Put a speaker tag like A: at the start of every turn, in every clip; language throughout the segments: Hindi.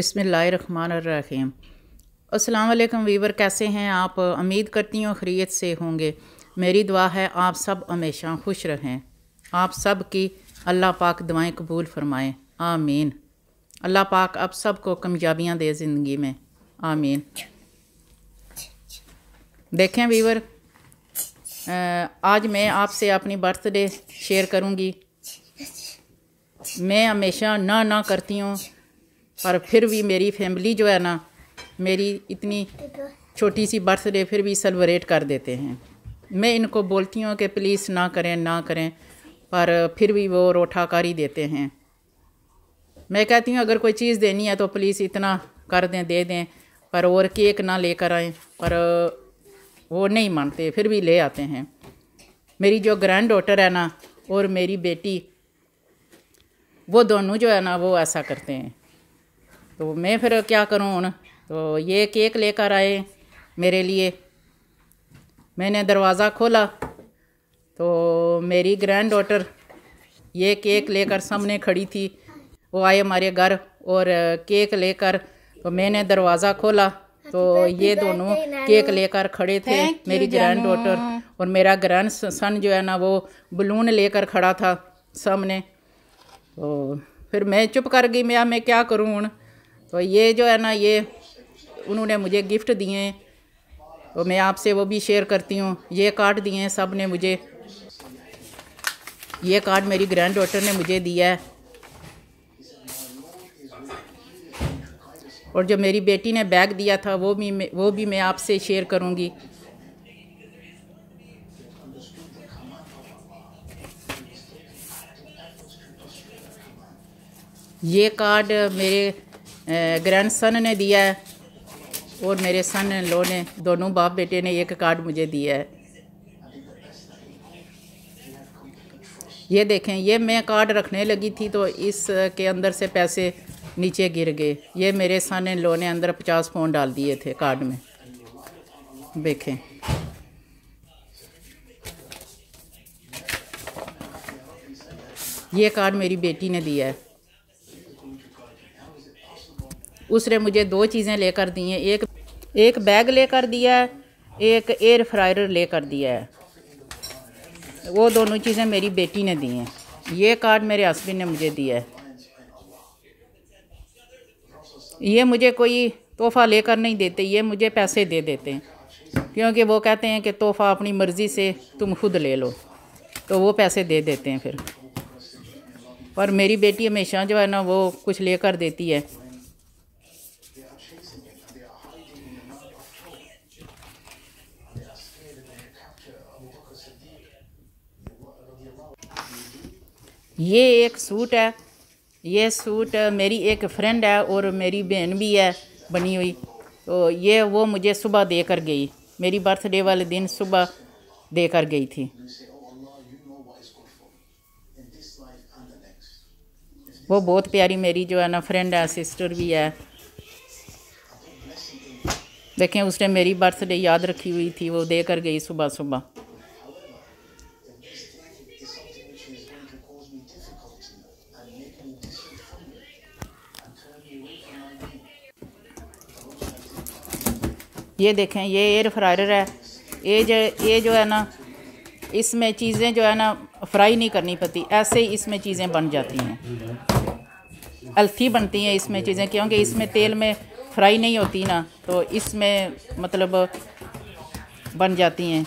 A: बिसमीम अस्सलाम वीवर कैसे हैं आप उम्मीद करती हूँ खरीत से होंगे मेरी दुआ है आप सब हमेशा खुश रहें आप सब की अल्लाह पाक दुआएं कबूल फ़रमाएँ आमीन अल्लाह पाक आप सबको कामयाबियाँ दे ज़िंदगी में आमीन देखें वीवर आज मैं आपसे अपनी बर्थडे शेयर करूँगी मैं हमेशा ना ना करती हूँ पर फिर भी मेरी फैमिली जो है ना मेरी इतनी छोटी सी बर्थडे फिर भी सेलिब्रेट कर देते हैं मैं इनको बोलती हूँ कि प्लीज़ ना करें ना करें पर फिर भी वो ही देते हैं मैं कहती हूँ अगर कोई चीज़ देनी है तो प्लीज़ इतना कर दें दे दें पर और केक ना लेकर आए पर वो नहीं मानते फिर भी ले आते हैं मेरी जो ग्रैंड डॉटर है ना और मेरी बेटी वो दोनों जो है ना वो ऐसा करते हैं तो मैं फिर क्या करूँ हूँ तो ये केक लेकर आए मेरे लिए मैंने दरवाज़ा खोला तो मेरी ग्रैंड डॉटर ये केक लेकर सामने खड़ी थी वो आए हमारे घर और केक लेकर तो मैंने दरवाज़ा खोला तो ये दोनों केक लेकर खड़े थे मेरी ग्रैंड डॉटर और मेरा ग्रैंड सन जो है ना वो बलून लेकर खड़ा था सामने तो फिर मैं चुप कर गई मैं मैं क्या करूँ हूँ तो ये जो है ना ये उन्होंने मुझे गिफ्ट दिए तो मैं आपसे वो भी शेयर करती हूँ ये कार्ड दिए हैं सब ने मुझे ये कार्ड मेरी ग्रैंड डॉटर ने मुझे दिया है और जो मेरी बेटी ने बैग दिया था वो भी वो भी मैं आपसे शेयर करूँगी ये कार्ड मेरे ग्रैंड सन ने दिया है और मेरे सन लो ने दोनों बाप बेटे ने एक कार्ड मुझे दिया है ये देखें ये मैं कार्ड रखने लगी थी तो इस के अंदर से पैसे नीचे गिर गए ये मेरे सन लो ने अंदर पचास फोन डाल दिए थे कार्ड में देखें ये कार्ड मेरी बेटी ने दिया है उसने मुझे दो चीज़ें लेकर दी हैं एक एक बैग लेकर दिया है एक एयर फ्रायर लेकर दिया है वो दोनों चीज़ें मेरी बेटी ने दी हैं ये कार्ड मेरे हस्बैंड ने मुझे दिया है ये मुझे कोई तोहफ़ा लेकर नहीं देते ये मुझे पैसे दे देते हैं क्योंकि वो कहते हैं कि तोहफ़ा अपनी मर्ज़ी से तुम खुद ले लो तो वो पैसे दे देते हैं फिर पर मेरी बेटी हमेशा जो है ना वो कुछ लेकर देती है ये एक सूट है ये सूट मेरी एक फ्रेंड है और मेरी बहन भी है बनी हुई तो ये वो मुझे सुबह देकर गई मेरी बर्थडे वाले दिन सुबह देकर गई थी वो बहुत प्यारी मेरी जो है ना फ्रेंड है सिस्टर भी है देखें उसने मेरी बर्थडे याद रखी हुई थी वो देकर गई सुबह सुबह ये देखें ये एयर फ्रायर है ये जो ये जो है ना इसमें चीज़ें जो है ना फ्राई नहीं करनी पड़ती ऐसे ही इसमें चीज़ें बन जाती हैं अल्थी बनती हैं इसमें चीज़ें क्योंकि इसमें तेल में फ्राई नहीं होती ना तो इसमें मतलब बन जाती हैं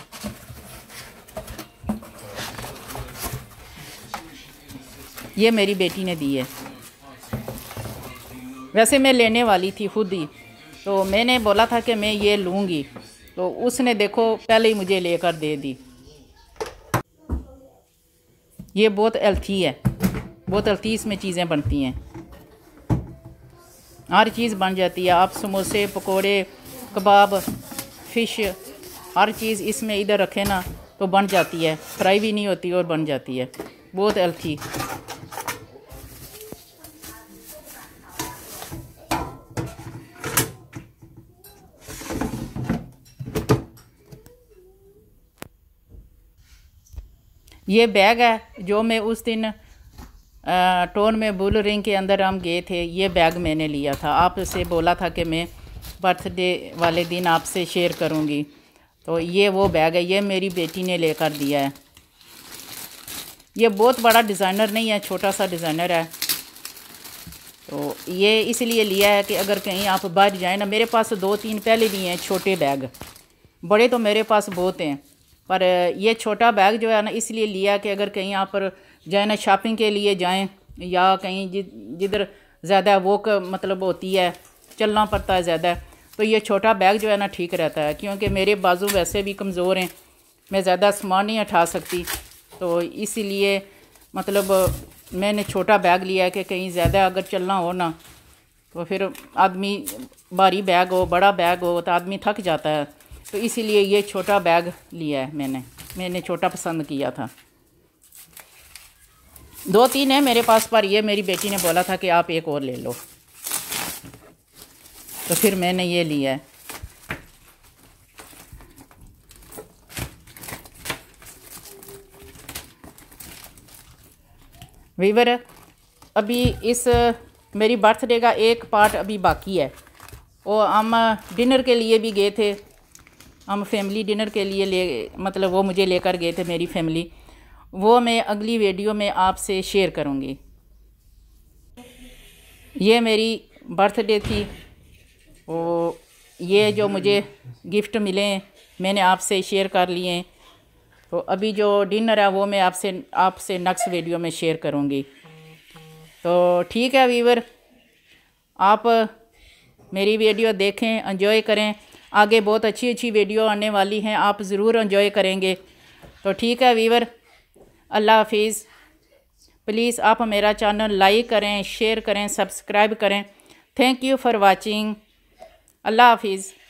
A: ये मेरी बेटी ने दी है वैसे मैं लेने वाली थी खुद ही तो मैंने बोला था कि मैं ये लूँगी तो उसने देखो पहले ही मुझे लेकर दे दी ये बहुत हेल्थी है बहुत हेल्थी इसमें चीज़ें बनती हैं हर चीज़ बन जाती है आप समोसे पकोड़े कबाब फ़िश हर चीज़ इसमें इधर रखे ना तो बन जाती है फ्राई भी नहीं होती और बन जाती है बहुत हेल्थी ये बैग है जो मैं उस दिन टोन में बुल रिंग के अंदर हम गए थे ये बैग मैंने लिया था आपसे बोला था कि मैं बर्थडे वाले दिन आपसे शेयर करूँगी तो ये वो बैग है ये मेरी बेटी ने लेकर दिया है ये बहुत बड़ा डिज़ाइनर नहीं है छोटा सा डिज़ाइनर है तो ये इसलिए लिया है कि अगर कहीं आप बाहर जाए ना मेरे पास दो तीन पहले भी हैं छोटे बैग बड़े तो मेरे पास बहुत हैं पर ये छोटा बैग जो है ना इसलिए लिया कि अगर कहीं यहाँ जो है ना शॉपिंग के लिए जाएँ या कहीं जि जिधर ज़्यादा वो मतलब होती है चलना पड़ता है ज़्यादा तो ये छोटा बैग जो है ना ठीक रहता है क्योंकि मेरे बाजू वैसे भी कमज़ोर हैं मैं ज़्यादा सामान नहीं उठा सकती तो इसीलिए मतलब मैंने छोटा बैग लिया है कि कहीं ज़्यादा अगर चलना हो ना तो फिर आदमी भारी बैग हो बड़ा बैग हो तो आदमी थक जाता है तो इसीलिए ये छोटा बैग लिया है मैंने मैंने छोटा पसंद किया था दो तीन है मेरे पास पर ये मेरी बेटी ने बोला था कि आप एक और ले लो तो फिर मैंने ये लिया है वीवर अभी इस मेरी बर्थडे का एक पार्ट अभी बाकी है और हम डिनर के लिए भी गए थे हम फैमिली डिनर के लिए ले मतलब वो मुझे लेकर गए थे मेरी फैमिली वो मैं अगली वीडियो में आपसे शेयर करूँगी ये मेरी बर्थडे थी वो ये जो मुझे गिफ्ट मिले मैंने आपसे शेयर कर लिए हैं तो अभी जो डिनर है वो मैं आपसे आपसे नेक्स्ट वीडियो में शेयर करूँगी तो ठीक है वीवर आप मेरी वीडियो देखें एंजॉय करें आगे बहुत अच्छी अच्छी वीडियो आने वाली हैं आप ज़रूर इन्जॉय करेंगे तो ठीक है वीवर अल्लाह हाफिज़ प्लीज़ आप मेरा चैनल लाइक करें शेयर करें सब्सक्राइब करें थैंक यू फॉर वाचिंग अल्लाह हाफिज़